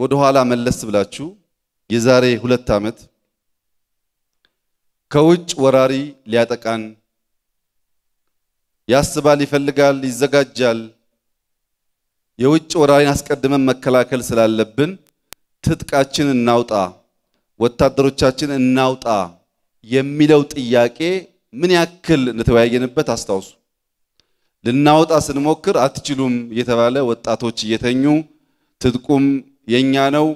ወደ ኋላ መለስ ብላችሁ የዛሬ ሁለት ዓመት ከውጭ ወራሪ ሊያጠቃን ያስባል፣ ይፈልጋል፣ ይዘጋጃል። የውጭ ወራሪን አስቀድመን መከላከል ስላለብን ትጥቃችን እናውጣ፣ ወታደሮቻችን እናውጣ የሚለው ጥያቄ ምን ያክል እንደተወያየንበት አስታውሱ። ልናወጣ ስንሞክር አትችሉም እየተባለ ወጣቶች እየተኙ ትጥቁም የኛ ነው፣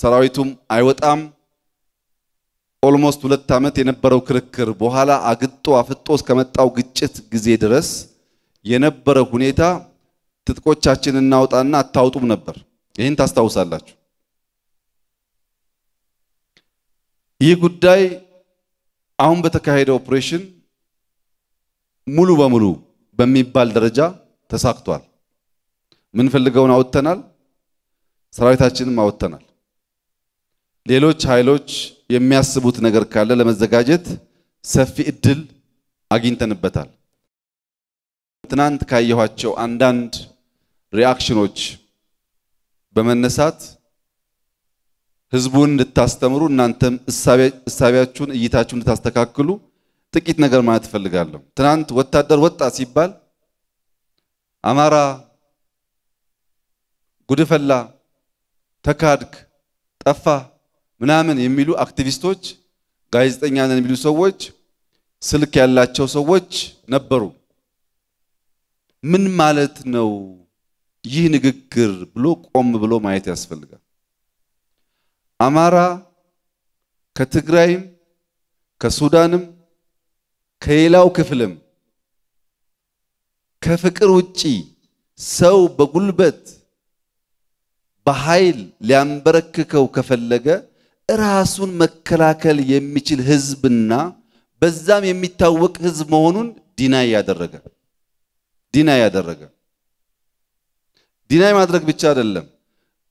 ሰራዊቱም አይወጣም። ኦልሞስት ሁለት ዓመት የነበረው ክርክር በኋላ አግጦ አፍጦ እስከመጣው ግጭት ጊዜ ድረስ የነበረ ሁኔታ ትጥቆቻችን እናውጣና አታውጡም ነበር። ይህን ታስታውሳላችሁ። ይህ ጉዳይ አሁን በተካሄደ ኦፕሬሽን ሙሉ በሙሉ በሚባል ደረጃ ተሳክቷል። ምንፈልገውን አውጥተናል። ሰራዊታችንም አወጥተናል። ሌሎች ኃይሎች የሚያስቡት ነገር ካለ ለመዘጋጀት ሰፊ እድል አግኝተንበታል። ትናንት ካየኋቸው አንዳንድ ሪአክሽኖች በመነሳት ህዝቡን እንድታስተምሩ እናንተም እሳቢያችሁን እይታችሁን እንድታስተካክሉ ጥቂት ነገር ማለት እፈልጋለሁ። ትናንት ወታደር ወጣ ሲባል አማራ ጉድፈላ ተካድክ፣ ጠፋ ምናምን የሚሉ አክቲቪስቶች፣ ጋዜጠኛ ነን የሚሉ ሰዎች፣ ስልክ ያላቸው ሰዎች ነበሩ። ምን ማለት ነው ይህ ንግግር ብሎ ቆም ብሎ ማየት ያስፈልጋል። አማራ ከትግራይም ከሱዳንም ከሌላው ክፍልም ከፍቅር ውጪ ሰው በጉልበት በኃይል ሊያንበረክከው ከፈለገ ራሱን መከላከል የሚችል ህዝብና በዛም የሚታወቅ ህዝብ መሆኑን ዲና ያደረገ ዲና ያደረገ ዲናይ ማድረግ ብቻ አይደለም።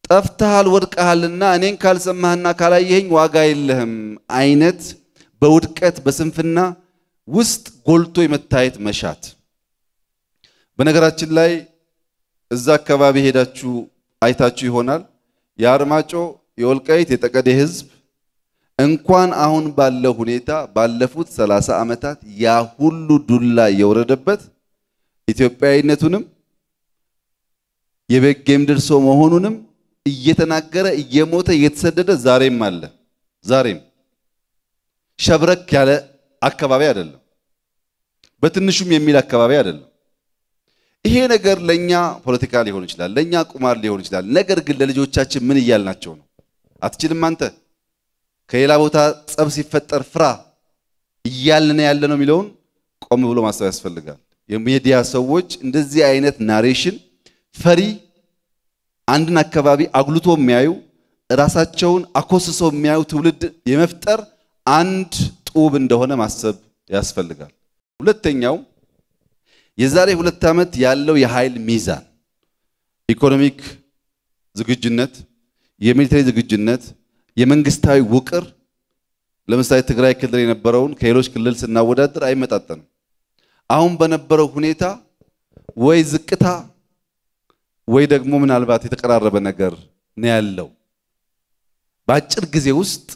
ጠፍተሃል፣ ወድቀሃልና እኔን ካልሰማህና ካላየኸኝ ዋጋ የለህም አይነት በውድቀት በስንፍና ውስጥ ጎልቶ የመታየት መሻት። በነገራችን ላይ እዛ አካባቢ ሄዳችሁ አይታችሁ ይሆናል። የአርማጮ የወልቃይት የጠቀዴ ህዝብ እንኳን አሁን ባለው ሁኔታ ባለፉት 30 ዓመታት ያ ሁሉ ዱላ የወረደበት ኢትዮጵያዊነቱንም የበጌ ድርሶ መሆኑንም እየተናገረ እየሞተ እየተሰደደ ዛሬም አለ። ዛሬም ሸብረክ ያለ አካባቢ አይደለም፣ በትንሹም የሚል አካባቢ አይደለም። ይሄ ነገር ለኛ ፖለቲካ ሊሆን ይችላል፣ ለኛ ቁማር ሊሆን ይችላል። ነገር ግን ለልጆቻችን ምን እያልናቸው ነው? አትችልም አንተ ከሌላ ቦታ ጸብ ሲፈጠር ፍራ እያልን ያለ ነው የሚለውን ቆም ብሎ ማሰብ ያስፈልጋል። የሚዲያ ሰዎች እንደዚህ አይነት ናሬሽን ፈሪ፣ አንድን አካባቢ አጉልቶ የሚያዩ ራሳቸውን አኮስሰው የሚያዩ ትውልድ የመፍጠር አንድ ጡብ እንደሆነ ማሰብ ያስፈልጋል። ሁለተኛው የዛሬ ሁለት ዓመት ያለው የኃይል ሚዛን ኢኮኖሚክ ዝግጁነት፣ የሚሊተሪ ዝግጁነት፣ የመንግስታዊ ውቅር ለምሳሌ ትግራይ ክልል የነበረውን ከሌሎች ክልል ስናወዳደር አይመጣጠንም። አሁን በነበረው ሁኔታ ወይ ዝቅታ ወይ ደግሞ ምናልባት የተቀራረበ ነገር ነው ያለው። በአጭር ጊዜ ውስጥ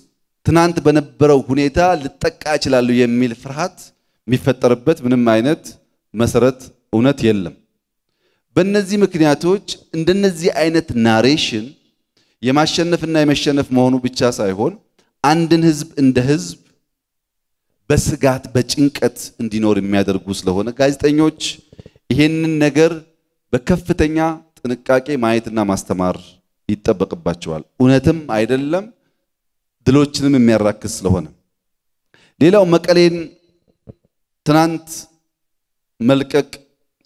ትናንት በነበረው ሁኔታ ልጠቃ ይችላሉ የሚል ፍርሃት የሚፈጠርበት ምንም አይነት መሰረት እውነት የለም። በእነዚህ ምክንያቶች እንደነዚህ አይነት ናሬሽን የማሸነፍና የመሸነፍ መሆኑ ብቻ ሳይሆን አንድን ህዝብ እንደ ህዝብ በስጋት በጭንቀት እንዲኖር የሚያደርጉ ስለሆነ ጋዜጠኞች ይሄንን ነገር በከፍተኛ ጥንቃቄ ማየትና ማስተማር ይጠበቅባቸዋል። እውነትም አይደለም፣ ድሎችንም የሚያራክስ ስለሆነ ሌላው መቀሌን ትናንት መልቀቅ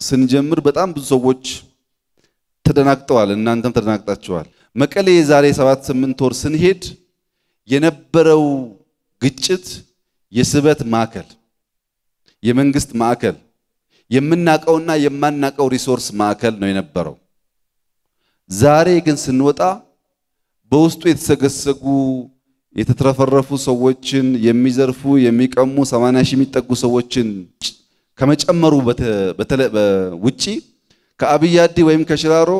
ስንጀምር በጣም ብዙ ሰዎች ተደናግጠዋል። እናንተም ተደናግጣችኋል። መቀሌ የዛሬ ሰባት ስምንት ወር ስንሄድ የነበረው ግጭት የስበት ማዕከል፣ የመንግስት ማዕከል፣ የምናቀውና የማናቀው ሪሶርስ ማዕከል ነው የነበረው። ዛሬ ግን ስንወጣ በውስጡ የተሰገሰጉ የተትረፈረፉ ሰዎችን የሚዘርፉ የሚቀሙ 80 ሺህ የሚጠጉ ሰዎችን ከመጨመሩ ውጪ ከአብይ አዲ ወይም ከሽራሮ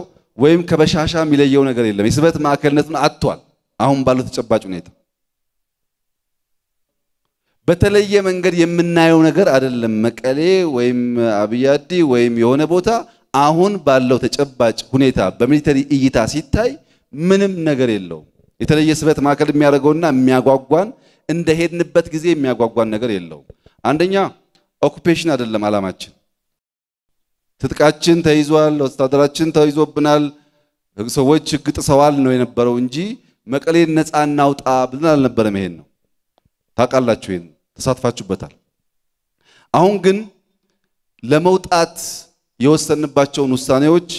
ወይም ከበሻሻ የሚለየው ነገር የለም። የስበት ማዕከልነቱን አጥቷል። አሁን ባለው ተጨባጭ ሁኔታ በተለየ መንገድ የምናየው ነገር አይደለም። መቀሌ ወይም አብይ አዲ ወይም የሆነ ቦታ አሁን ባለው ተጨባጭ ሁኔታ በሚሊተሪ እይታ ሲታይ ምንም ነገር የለውም። የተለየ ስበት ማዕከል የሚያደርገውና የሚያጓጓን እንደሄድንበት ጊዜ የሚያጓጓን ነገር የለውም። አንደኛ ኦኩፔሽን አይደለም አላማችን ትጥቃችን ተይዟል፣ ወታደራችን ተይዞብናል፣ ሰዎች ህግ ጥሰዋል ነው የነበረው እንጂ መቀሌን ነፃ እናውጣ ብለን አልነበረም። ይሄን ነው ታውቃላችሁ፣ ይሄን ተሳትፋችሁበታል። አሁን ግን ለመውጣት የወሰንባቸውን ውሳኔዎች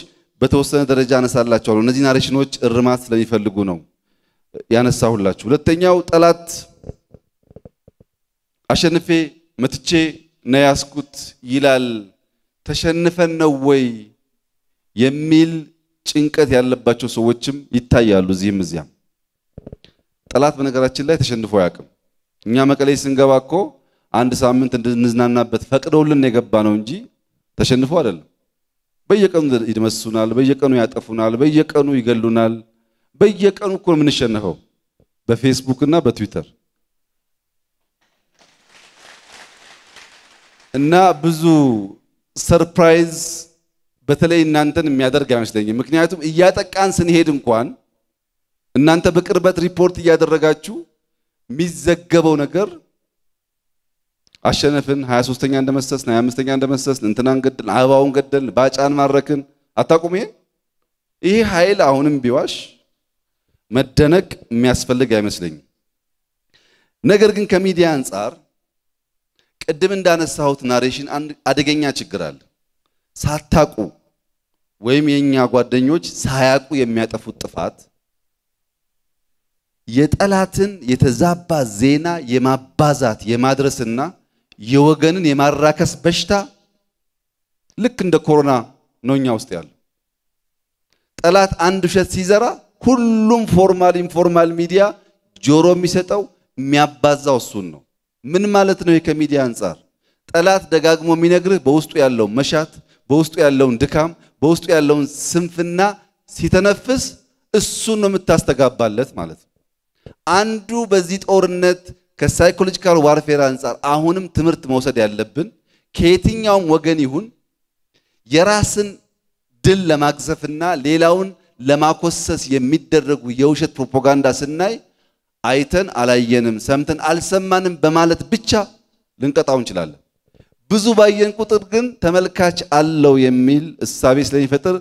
በተወሰነ ደረጃ አነሳላችኋለሁ። እነዚህ ናሬሽኖች እርማት ስለሚፈልጉ ነው ያነሳሁላችሁ። ሁለተኛው ጠላት አሸንፌ መትቼ ነው ያስኩት ይላል። ተሸንፈን ነው ወይ የሚል ጭንቀት ያለባቸው ሰዎችም ይታያሉ እዚህም እዚያም። ጠላት በነገራችን ላይ ተሸንፎ አያውቅም። እኛ መቀሌ ስንገባ እኮ አንድ ሳምንት እንድንዝናናበት ፈቅደውልን የገባ ነው እንጂ ተሸንፎ አይደለም። በየቀኑ ይደመስሱናል፣ በየቀኑ ያጠፉናል፣ በየቀኑ ይገሉናል። በየቀኑ እኮ የምንሸነፈው በፌስቡክ እና በትዊተር እና ብዙ ሰርፕራይዝ በተለይ እናንተን የሚያደርግ አይመስለኝም። ምክንያቱም እያጠቃን ስንሄድ እንኳን እናንተ በቅርበት ሪፖርት እያደረጋችሁ የሚዘገበው ነገር አሸነፍን፣ 23ኛ እንደመሰስን፣ 25ኛ እንደመሰስን፣ እንትናን ገደልን፣ አበባውን ገደልን፣ ባጫን ማረክን። አታቁም? ይህ ኃይል አሁንም ቢዋሽ መደነቅ የሚያስፈልግ አይመስለኝም። ነገር ግን ከሚዲያ አንጻር ቅድም እንዳነሳሁት ናሬሽን አደገኛ ችግር አለ። ሳታቁ ወይም የኛ ጓደኞች ሳያቁ የሚያጠፉት ጥፋት የጠላትን የተዛባ ዜና የማባዛት የማድረስና የወገንን የማራከስ በሽታ ልክ እንደ ኮሮና ነው እኛ ውስጥ ያለው። ጠላት አንድ ውሸት ሲዘራ ሁሉም ፎርማል ኢንፎርማል ሚዲያ ጆሮ የሚሰጠው የሚያባዛው እሱን ነው። ምን ማለት ነው? ከሚዲያ አንጻር ጠላት ደጋግሞ የሚነግርህ በውስጡ ያለውን መሻት፣ በውስጡ ያለውን ድካም፣ በውስጡ ያለውን ስንፍና ሲተነፍስ እሱን ነው የምታስተጋባለት ማለት ነው። አንዱ በዚህ ጦርነት ከሳይኮሎጂካል ዋርፌር አንጻር አሁንም ትምህርት መውሰድ ያለብን ከየትኛውም ወገን ይሁን የራስን ድል ለማግዘፍና ሌላውን ለማኮሰስ የሚደረጉ የውሸት ፕሮፓጋንዳ ስናይ አይተን አላየንም፣ ሰምተን አልሰማንም በማለት ብቻ ልንቀጣው እንችላለን። ብዙ ባየን ቁጥር ግን ተመልካች አለው የሚል እሳቤ ስለሚፈጥር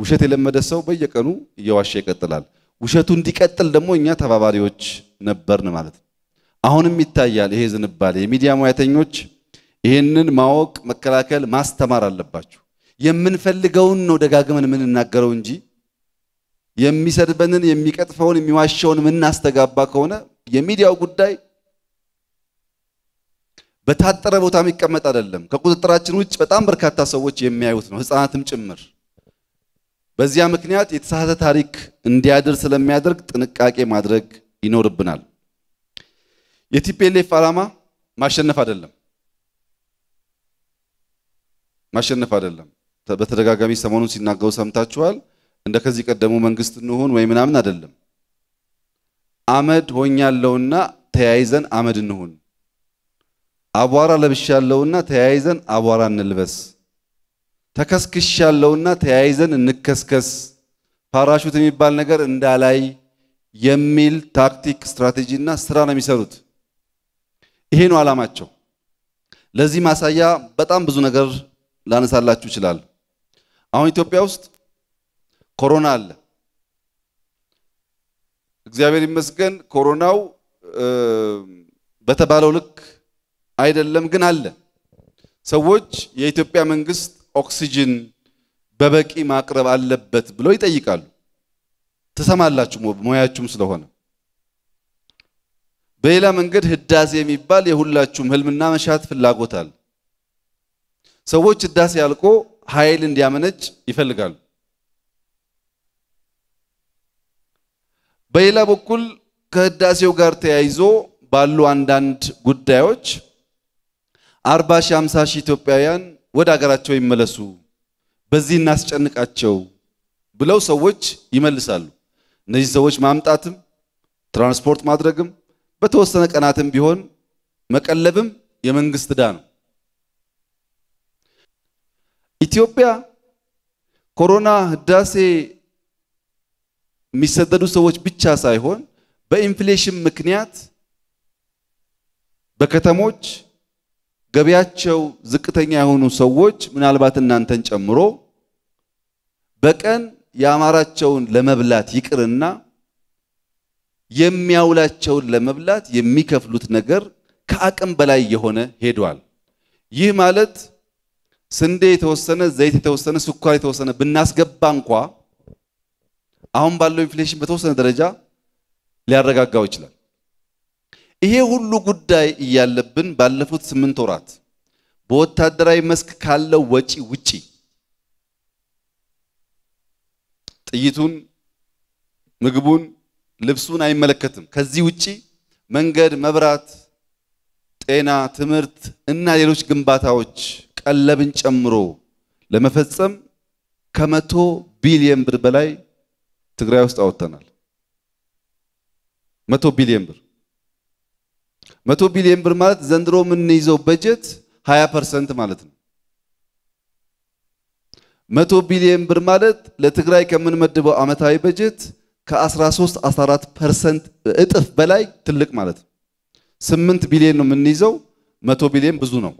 ውሸት የለመደ ሰው በየቀኑ እየዋሸ ይቀጥላል። ውሸቱ እንዲቀጥል ደግሞ እኛ ተባባሪዎች ነበርን ማለት ነው። አሁንም ይታያል ይሄ ዝንባሌ። የሚዲያ ሙያተኞች ይህንን ማወቅ፣ መከላከል፣ ማስተማር አለባችሁ። የምንፈልገውን ነው ደጋግመን የምንናገረው እንጂ የሚሰድበንን የሚቀጥፈውን የሚዋሸውን የምናስተጋባ ከሆነ የሚዲያው ጉዳይ በታጠረ ቦታ የሚቀመጥ አይደለም። ከቁጥጥራችን ውጭ በጣም በርካታ ሰዎች የሚያዩት ነው፣ ህፃናትም ጭምር። በዚያ ምክንያት የተሳሳተ ታሪክ እንዲያድር ስለሚያደርግ ጥንቃቄ ማድረግ ይኖርብናል። የቲፒኤልኤፍ ዓላማ ማሸነፍ አይደለም፣ ማሸነፍ አይደለም። በተደጋጋሚ ሰሞኑን ሲናገሩ ሰምታችኋል። እንደ ከዚህ ቀደሙ መንግስት እንሆን ወይ ምናምን አይደለም። አመድ ሆኛለሁና ተያይዘን አመድ እንሆን አቧራ ለብሻለሁና ተያይዘን አቧራ እንልበስ። ተከስክሻለሁና ተያይዘን እንከስከስ። ፓራሹት የሚባል ነገር እንዳላይ የሚል ታክቲክ ስትራቴጂና ስራ ነው የሚሰሩት። ይሄ ነው ዓላማቸው። ለዚህ ማሳያ በጣም ብዙ ነገር ላነሳላችሁ ይችላል። አሁን ኢትዮጵያ ውስጥ ኮሮና አለ። እግዚአብሔር ይመስገን ኮሮናው በተባለው ልክ አይደለም፣ ግን አለ። ሰዎች የኢትዮጵያ መንግስት ኦክሲጅን በበቂ ማቅረብ አለበት ብለው ይጠይቃሉ። ትሰማላችሁ፣ ሙያችሁም ስለሆነ በሌላ መንገድ ህዳሴ የሚባል የሁላችሁም ህልምና መሻት ፍላጎት አለ። ሰዎች ህዳሴ አልቆ ኃይል እንዲያመነጭ ይፈልጋሉ። በሌላ በኩል ከህዳሴው ጋር ተያይዞ ባሉ አንዳንድ ጉዳዮች አርባ ሺህ ሃምሳ ሺህ ኢትዮጵያውያን ወደ አገራቸው ይመለሱ፣ በዚህ እናስጨንቃቸው ብለው ሰዎች ይመልሳሉ። እነዚህ ሰዎች ማምጣትም ትራንስፖርት ማድረግም በተወሰነ ቀናትም ቢሆን መቀለብም የመንግስት ዕዳ ነው። ኢትዮጵያ ኮሮና፣ ህዳሴ የሚሰደዱ ሰዎች ብቻ ሳይሆን በኢንፍሌሽን ምክንያት በከተሞች ገቢያቸው ዝቅተኛ የሆኑ ሰዎች ምናልባት እናንተን ጨምሮ በቀን የአማራቸውን ለመብላት ይቅርና የሚያውላቸውን ለመብላት የሚከፍሉት ነገር ከአቅም በላይ የሆነ ሄዷል። ይህ ማለት ስንዴ የተወሰነ ዘይት የተወሰነ ስኳር የተወሰነ ብናስገባ እንኳ አሁን ባለው ኢንፍሌሽን በተወሰነ ደረጃ ሊያረጋጋው ይችላል። ይሄ ሁሉ ጉዳይ እያለብን ባለፉት ስምንት ወራት በወታደራዊ መስክ ካለው ወጪ ውጪ ጥይቱን፣ ምግቡን፣ ልብሱን አይመለከትም። ከዚህ ውጪ መንገድ፣ መብራት፣ ጤና፣ ትምህርት እና ሌሎች ግንባታዎች ቀለብን ጨምሮ ለመፈጸም ከመቶ ቢሊየን ብር በላይ ትግራይ ውስጥ አወጥተናል። መቶ ቢሊዮን ብር መቶ ቢሊዮን ብር ማለት ዘንድሮ የምንይዘው በጀት 20 ፐርሰንት ማለት ነው። መቶ ቢሊዮን ብር ማለት ለትግራይ ከምንመድበው ዓመታዊ በጀት ከ13 14 ፐርሰንት እጥፍ በላይ ትልቅ ማለት ነው። 8 ቢሊዮን ነው የምንይዘው፣ መቶ ቢሊዮን ብዙ ነው።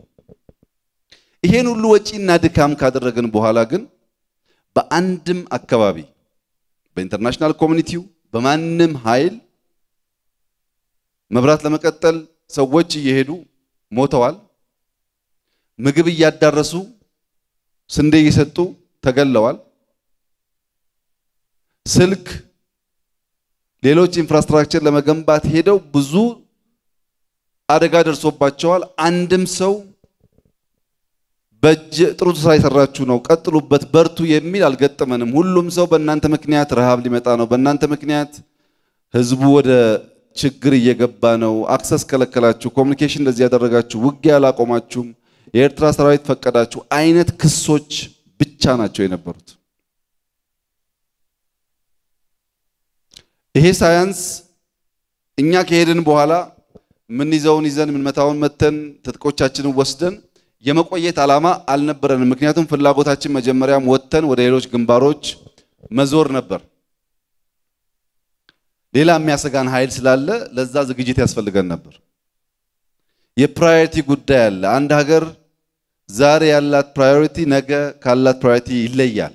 ይሄን ሁሉ ወጪና ድካም ካደረግን በኋላ ግን በአንድም አካባቢ በኢንተርናሽናል ኮሚኒቲው በማንም ኃይል መብራት ለመቀጠል ሰዎች እየሄዱ ሞተዋል። ምግብ እያዳረሱ ስንዴ እየሰጡ ተገለዋል። ስልክ፣ ሌሎች ኢንፍራስትራክቸር ለመገንባት ሄደው ብዙ አደጋ ደርሶባቸዋል። አንድም ሰው በእጅ ጥሩ ስራ የሰራችሁ ነው፣ ቀጥሉበት፣ በርቱ የሚል አልገጠመንም። ሁሉም ሰው በእናንተ ምክንያት ረሃብ ሊመጣ ነው፣ በእናንተ ምክንያት ህዝቡ ወደ ችግር እየገባ ነው፣ አክሰስ ከለከላችሁ፣ ኮሚኒኬሽን እንደዚህ ያደረጋችሁ፣ ውጊያ አላቆማችሁም፣ የኤርትራ ሰራዊት ፈቀዳችሁ አይነት ክሶች ብቻ ናቸው የነበሩት። ይሄ ሳያንስ እኛ ከሄድን በኋላ ምን ይዘውን ይዘን ምን መታውን መተን ትጥቆቻችንን ወስደን የመቆየት ዓላማ አልነበረንም። ምክንያቱም ፍላጎታችን መጀመሪያም ወጥተን ወደ ሌሎች ግንባሮች መዞር ነበር። ሌላ የሚያሰጋን ኃይል ስላለ ለዛ ዝግጅት ያስፈልገን ነበር። የፕራዮሪቲ ጉዳይ አለ። አንድ ሀገር ዛሬ ያላት ፕራዮሪቲ ነገ ካላት ፕራዮሪቲ ይለያል።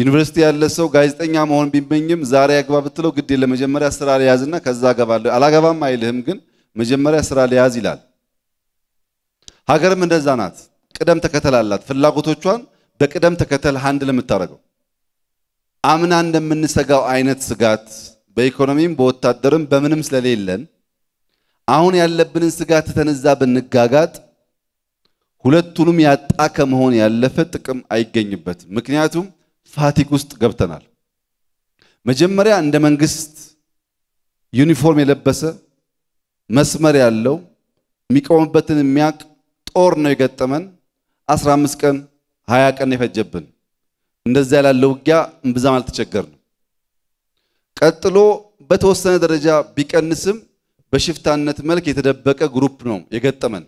ዩኒቨርሲቲ ያለ ሰው ጋዜጠኛ መሆን ቢመኝም ዛሬ አግባ ብትለው ግድ የለ መጀመሪያ ስራ ሊያዝና ከዛ አገባለሁ አላገባም አይልህም፣ ግን መጀመሪያ ስራ ሊያዝ ይላል። ሀገርም እንደዛ ናት። ቅደም ተከተል አላት። ፍላጎቶቿን በቅደም ተከተል ሀንድ የምታደርገው አምና እንደምንሰጋው አይነት ስጋት በኢኮኖሚም በወታደርም በምንም ስለሌለን አሁን ያለብንን ስጋት ተነዛ ብንጋጋጥ ሁለቱንም ያጣ ከመሆን ያለፈ ጥቅም አይገኝበትም። ምክንያቱም ፋቲግ ውስጥ ገብተናል። መጀመሪያ እንደ መንግስት ዩኒፎርም የለበሰ መስመር ያለው የሚቆምበትን የሚያውቅ ጦር ነው የገጠመን። 15 ቀን 20 ቀን የፈጀብን። እንደዛ ያላለ ውጊያ እምብዛም አልተቸገርንም። ቀጥሎ በተወሰነ ደረጃ ቢቀንስም በሽፍታነት መልክ የተደበቀ ግሩፕ ነው የገጠመን።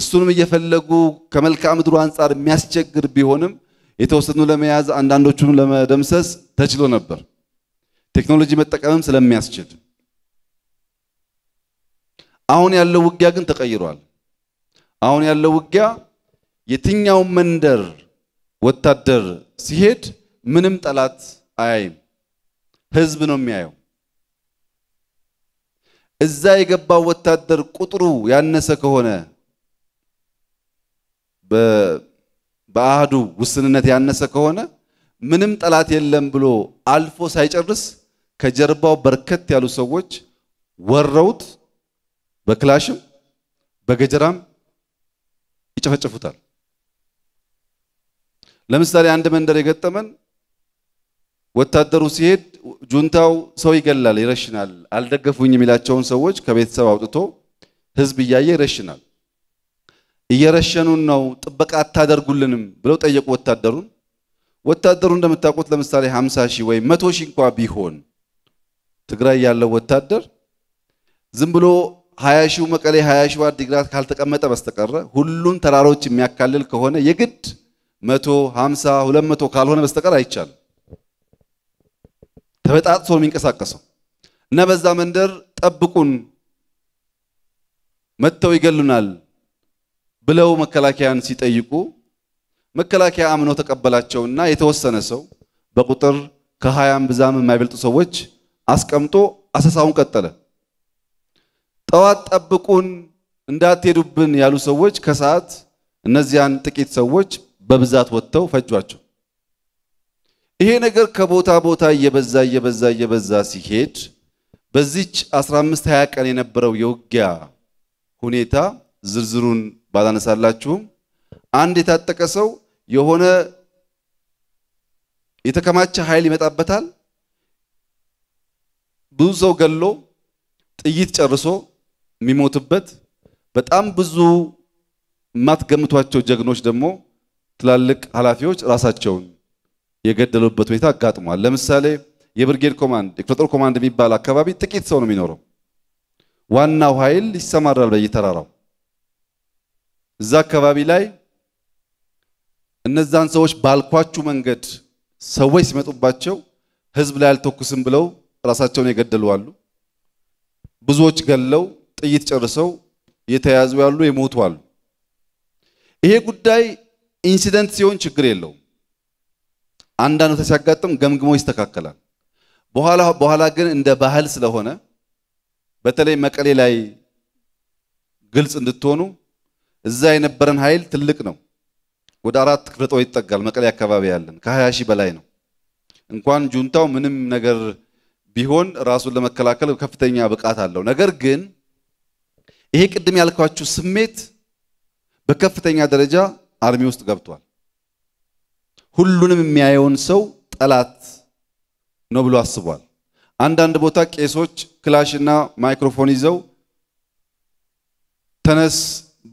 እሱንም እየፈለጉ ከመልክዓ ምድሩ አንጻር የሚያስቸግር ቢሆንም የተወሰኑ ለመያዝ አንዳንዶቹን ለመደምሰስ ተችሎ ነበር። ቴክኖሎጂ መጠቀምም ስለሚያስችል አሁን ያለው ውጊያ ግን ተቀይሯል። አሁን ያለው ውጊያ የትኛው መንደር ወታደር ሲሄድ ምንም ጠላት አያይም፣ ህዝብ ነው የሚያየው። እዛ የገባው ወታደር ቁጥሩ ያነሰ ከሆነ በአህዱ ውስንነት ያነሰ ከሆነ ምንም ጠላት የለም ብሎ አልፎ ሳይጨርስ ከጀርባው በርከት ያሉ ሰዎች ወረውት በክላሽም በገጀራም ይጨፈጭፉታል። ለምሳሌ አንድ መንደር የገጠመን ወታደሩ ሲሄድ ጁንታው ሰው ይገላል፣ ይረሽናል። አልደገፉኝ የሚላቸውን ሰዎች ከቤተሰብ አውጥቶ ህዝብ እያየ ይረሽናል። እየረሸኑን ነው፣ ጥበቃ አታደርጉልንም ብለው ጠየቁ ወታደሩን። ወታደሩ እንደምታውቁት ለምሳሌ 50 ሺህ ወይም 100 ሺህ እንኳ ቢሆን ትግራይ ያለው ወታደር ዝም ብሎ ሀያ ሺው መቀሌ ሀያ ሺው አዲግራት ካልተቀመጠ በስተቀረ ሁሉን ተራሮች የሚያካልል ከሆነ የግድ መቶ ሀምሳ ሁለት መቶ ካልሆነ በስተቀር አይቻልም። ተበጣጥሶ የሚንቀሳቀሰው እና በዛ መንደር ጠብቁን መጥተው ይገሉናል ብለው መከላከያን ሲጠይቁ መከላከያ አምኖ ተቀበላቸውና የተወሰነ ሰው በቁጥር ከሀያም ብዛም የማይበልጡ ሰዎች አስቀምጦ አሰሳውን ቀጠለ። ጠዋት ጠብቁን እንዳትሄዱብን ያሉ ሰዎች ከሰዓት እነዚያን ጥቂት ሰዎች በብዛት ወጥተው ፈጇቸው። ይሄ ነገር ከቦታ ቦታ እየበዛ እየበዛ እየበዛ ሲሄድ በዚች 15 20 ቀን የነበረው የውጊያ ሁኔታ ዝርዝሩን ባላነሳላችሁም አንድ የታጠቀ ሰው የሆነ የተከማቸ ኃይል ይመጣበታል። ብዙ ሰው ገሎ ጥይት ጨርሶ የሚሞትበት በጣም ብዙ የማትገምቷቸው ጀግኖች ደግሞ ትላልቅ ኃላፊዎች ራሳቸውን የገደሉበት ሁኔታ አጋጥሟል። ለምሳሌ የብርጌድ ኮማንድ የክፍለጦር ኮማንድ የሚባል አካባቢ ጥቂት ሰው ነው የሚኖረው። ዋናው ኃይል ይሰማራል በየተራራው። እዛ አካባቢ ላይ እነዛን ሰዎች ባልኳችሁ መንገድ ሰዎች ሲመጡባቸው ህዝብ ላይ አልተኩስም ብለው ራሳቸውን የገደሉ አሉ። ብዙዎች ገለው ጥይት ጨርሰው የተያዙ ያሉ የሞቱ አሉ። ይሄ ጉዳይ ኢንሲደንት ሲሆን ችግር የለውም። አንዳንዱ ሲያጋጥም ገምግሞ ይስተካከላል። በኋላ በኋላ ግን እንደ ባህል ስለሆነ በተለይ መቀሌ ላይ ግልጽ እንድትሆኑ እዛ የነበረን ኃይል ትልቅ ነው። ወደ አራት ክፍለ ጦር ይጠጋል። መቀሌ አካባቢ ያለን ከ20 ሺህ በላይ ነው። እንኳን ጁንታው ምንም ነገር ቢሆን ራሱን ለመከላከል ከፍተኛ ብቃት አለው። ነገር ግን ይሄ ቅድም ያልኳችሁ ስሜት በከፍተኛ ደረጃ አርሚ ውስጥ ገብቷል። ሁሉንም የሚያየውን ሰው ጠላት ነው ብሎ አስቧል። አንዳንድ ቦታ ቄሶች ክላሽና ማይክሮፎን ይዘው ተነስ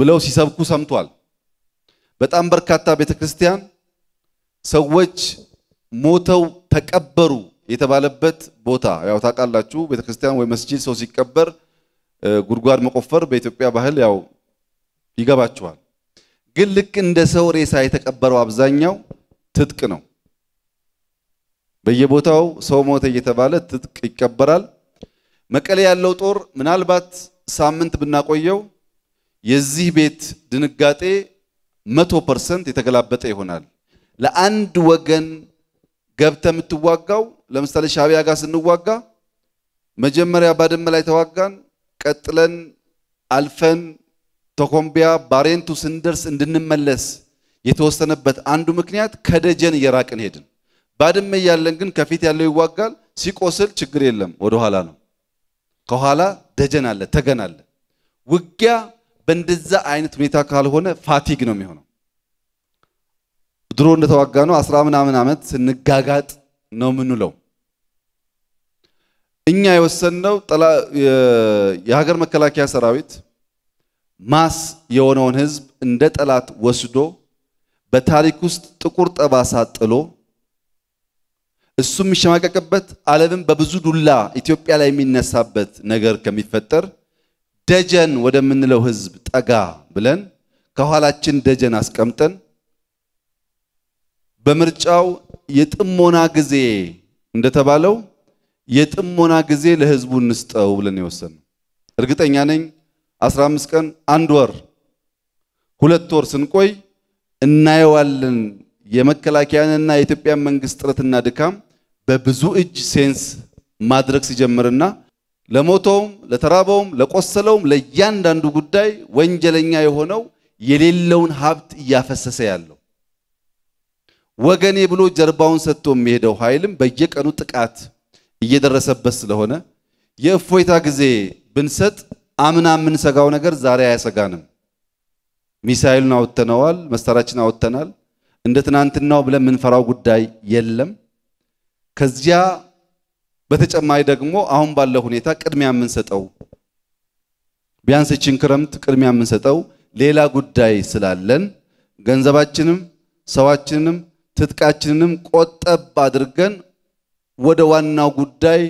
ብለው ሲሰብኩ ሰምቷል። በጣም በርካታ ቤተክርስቲያን ሰዎች ሞተው ተቀበሩ የተባለበት ቦታ ያው ታውቃላችሁ፣ ቤተክርስቲያን ወይ መስጂድ ሰው ሲቀበር ጉድጓድ መቆፈር በኢትዮጵያ ባህል ያው ይገባችኋል። ግን ልክ እንደ ሰው ሬሳ የተቀበረው አብዛኛው ትጥቅ ነው። በየቦታው ሰው ሞተ እየተባለ ትጥቅ ይቀበራል። መቀሌ ያለው ጦር ምናልባት ሳምንት ብናቆየው የዚህ ቤት ድንጋጤ መቶ ፐርሰንት የተገላበጠ ይሆናል። ለአንድ ወገን ገብተ የምትዋጋው ለምሳሌ ሻቢያ ጋር ስንዋጋ መጀመሪያ ባድመ ላይ ተዋጋን፣ ቀጥለን አልፈን ተኮምቢያ ባሬንቱ ስንደርስ እንድንመለስ የተወሰነበት አንዱ ምክንያት ከደጀን እየራቅን ሄድን። ባድመ እያለን ግን ከፊት ያለው ይዋጋል፣ ሲቆስል ችግር የለም ወደኋላ ነው። ከኋላ ደጀን አለ፣ ተገን አለ። ውጊያ በእንደዛ አይነት ሁኔታ ካልሆነ ፋቲግ ነው የሚሆነው። ድሮ እንደተዋጋ ነው አስራ ምናምን ዓመት ስንጋጋጥ ነው ምንለው። እኛ የወሰንነው የሀገር መከላከያ ሰራዊት ማስ የሆነውን ህዝብ እንደ ጠላት ወስዶ በታሪክ ውስጥ ጥቁር ጠባሳ ጥሎ እሱ የሚሸማቀቅበት ዓለምን በብዙ ዱላ ኢትዮጵያ ላይ የሚነሳበት ነገር ከሚፈጠር ደጀን ወደምንለው ህዝብ ጠጋ ብለን ከኋላችን ደጀን አስቀምጠን በምርጫው የጥሞና ጊዜ እንደተባለው የጥሞና ጊዜ ለህዝቡ እንስጠው ብለን የወሰን። እርግጠኛ ነኝ 15 ቀን፣ አንድ ወር፣ ሁለት ወር ስንቆይ እናየዋለን። የመከላከያንና የኢትዮጵያን መንግስት ጥረትና ድካም በብዙ እጅ ሴንስ ማድረግ ሲጀምርና ለሞተውም፣ ለተራበውም፣ ለቆሰለውም ለእያንዳንዱ ጉዳይ ወንጀለኛ የሆነው የሌለውን ሀብት እያፈሰሰ ያለው ወገኔ ብሎ ጀርባውን ሰጥቶ የሚሄደው ኃይልም በየቀኑ ጥቃት እየደረሰበት ስለሆነ የእፎይታ ጊዜ ብንሰጥ አምና የምንሰጋው ነገር ዛሬ አያሰጋንም። ሚሳኤሉን አውጥተነዋል፣ መሳሪያችን አውጥተናል። እንደ ትናንትናው ብለን የምንፈራው ጉዳይ የለም። ከዚያ በተጨማሪ ደግሞ አሁን ባለው ሁኔታ ቅድሚያ የምንሰጠው ቢያንስ ይችን ክረምት ቅድሚያ የምንሰጠው ሌላ ጉዳይ ስላለን ገንዘባችንም ሰዋችንንም ትጥቃችንንም ቆጠብ አድርገን ወደ ዋናው ጉዳይ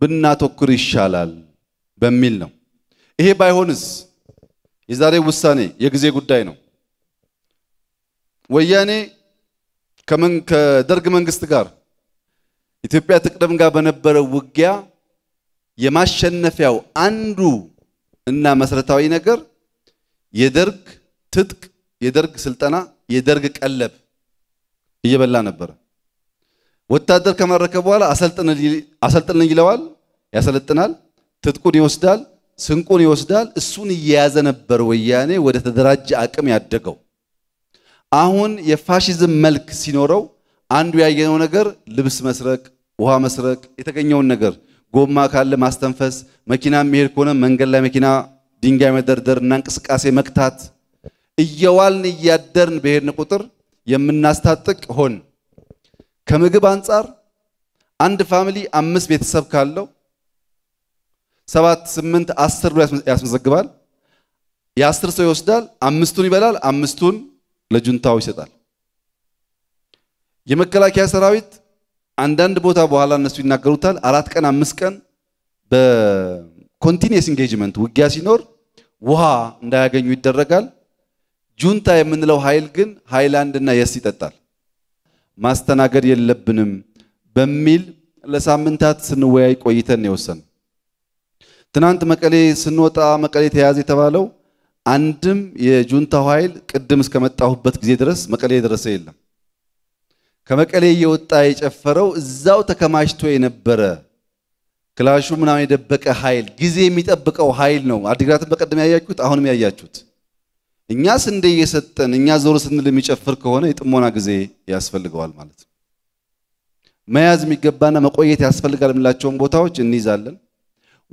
ብናተኩር ይሻላል በሚል ነው። ይሄ ባይሆንስ የዛሬ ውሳኔ የጊዜ ጉዳይ ነው። ወያኔ ከደርግ መንግስት ጋር ኢትዮጵያ ትቅደም ጋር በነበረው ውጊያ የማሸነፊያው አንዱ እና መሰረታዊ ነገር የደርግ ትጥቅ፣ የደርግ ስልጠና፣ የደርግ ቀለብ እየበላ ነበር። ወታደር ከማረከ በኋላ አሰልጥነኝ ይለዋል፣ ያሰለጥናል፣ ትጥቁን ይወስዳል፣ ስንቁን ይወስዳል። እሱን እየያዘ ነበር ወያኔ ወደ ተደራጀ አቅም ያደገው። አሁን የፋሽዝም መልክ ሲኖረው አንዱ ያየነው ነገር ልብስ መስረቅ፣ ውሃ መስረቅ፣ የተገኘውን ነገር ጎማ ካለ ማስተንፈስ፣ መኪና የሚሄድ ከሆነ መንገድ ላይ መኪና ድንጋይ መደርደር እና እንቅስቃሴ መክታት። እየዋልን እያደርን በሄድን ቁጥር የምናስታጥቅ ሆን ከምግብ አንጻር አንድ ፋሚሊ አምስት ቤተሰብ ካለው ሰባት ስምንት አስር ብሎ ያስመዘግባል። የአስር ሰው ይወስዳል፣ አምስቱን ይበላል፣ አምስቱን ለጁንታው ይሰጣል። የመከላከያ ሰራዊት አንዳንድ ቦታ በኋላ እነሱ ይናገሩታል። አራት ቀን አምስት ቀን በኮንቲኒየስ ኢንጌጅመንት ውጊያ ሲኖር ውሃ እንዳያገኙ ይደረጋል። ጁንታ የምንለው ኃይል ግን ሃይላንድ እና የስ ይጠጣል። ማስተናገድ የለብንም በሚል ለሳምንታት ስንወያይ ቆይተን የወሰን ትናንት መቀሌ ስንወጣ መቀሌ ተያዝ የተባለው አንድም የጁንታው ኃይል ቅድም እስከመጣሁበት ጊዜ ድረስ መቀሌ የደረሰ የለም። ከመቀሌ እየወጣ የጨፈረው እዛው ተከማችቶ የነበረ ክላሹ ምናምን የደበቀ ኃይል ጊዜ የሚጠብቀው ኃይል ነው። አዲግራትን በቀደም ያያችሁት፣ አሁንም ያያችሁት እኛ ስንዴ እየሰጠን እኛ ዞር ስንል የሚጨፍር ከሆነ የጥሞና ጊዜ ያስፈልገዋል ማለት ነው። መያዝ የሚገባና መቆየት ያስፈልጋል የምንላቸውን ቦታዎች እንይዛለን።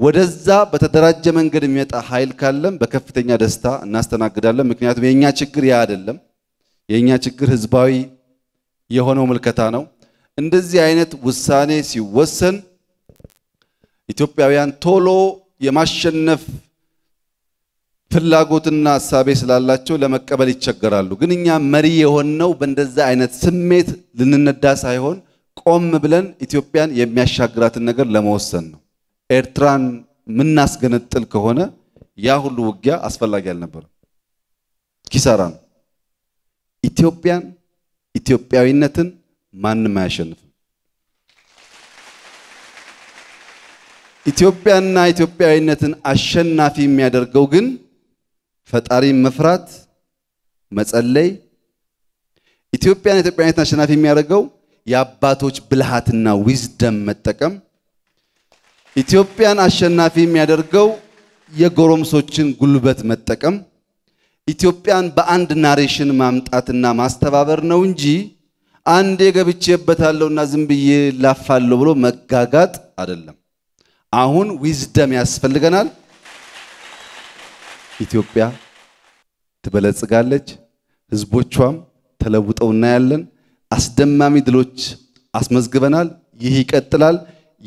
ወደዛ በተደራጀ መንገድ የሚመጣ ኃይል ካለም በከፍተኛ ደስታ እናስተናግዳለን። ምክንያቱም የእኛ ችግር ያ አይደለም። የእኛ ችግር ህዝባዊ የሆነው ምልከታ ነው። እንደዚህ አይነት ውሳኔ ሲወሰን ኢትዮጵያውያን ቶሎ የማሸነፍ ፍላጎትና እሳቤ ስላላቸው ለመቀበል ይቸገራሉ። ግን እኛ መሪ የሆነው በእንደዛ አይነት ስሜት ልንነዳ ሳይሆን ቆም ብለን ኢትዮጵያን የሚያሻግራትን ነገር ለመወሰን ነው። ኤርትራን የምናስገነጥል ከሆነ ያ ሁሉ ውጊያ አስፈላጊ አልነበረም፣ ኪሳራ ነው። ኢትዮጵያን ኢትዮጵያዊነትን ማንም አያሸንፍም። ኢትዮጵያና ኢትዮጵያዊነትን አሸናፊ የሚያደርገው ግን ፈጣሪን መፍራት፣ መጸለይ ኢትዮጵያን ኢትዮጵያዊነት አሸናፊ የሚያደርገው የአባቶች ብልሃትና ዊዝደም መጠቀም፣ ኢትዮጵያን አሸናፊ የሚያደርገው የጎረምሶችን ጉልበት መጠቀም፣ ኢትዮጵያን በአንድ ናሬሽን ማምጣትና ማስተባበር ነው እንጂ አንዴ ገብቼበታለሁና ዝም ብዬ ላፋለሁ ብሎ መጋጋጥ አይደለም። አሁን ዊዝደም ያስፈልገናል። ኢትዮጵያ ትበለጽጋለች፣ ህዝቦቿም ተለውጠው እናያለን። አስደማሚ ድሎች አስመዝግበናል። ይህ ይቀጥላል።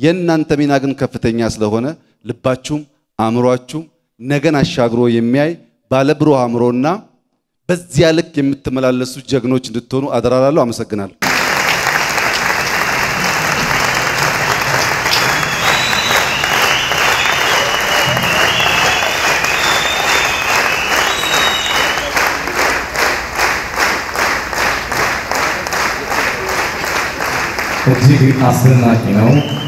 የእናንተ ሚና ግን ከፍተኛ ስለሆነ ልባችሁም አእምሯችሁም ነገን አሻግሮ የሚያይ ባለብሩህ አእምሮና በዚያ ልክ የምትመላለሱ ጀግኖች እንድትሆኑ አደራላለሁ። አመሰግናለሁ። お時間明日なきの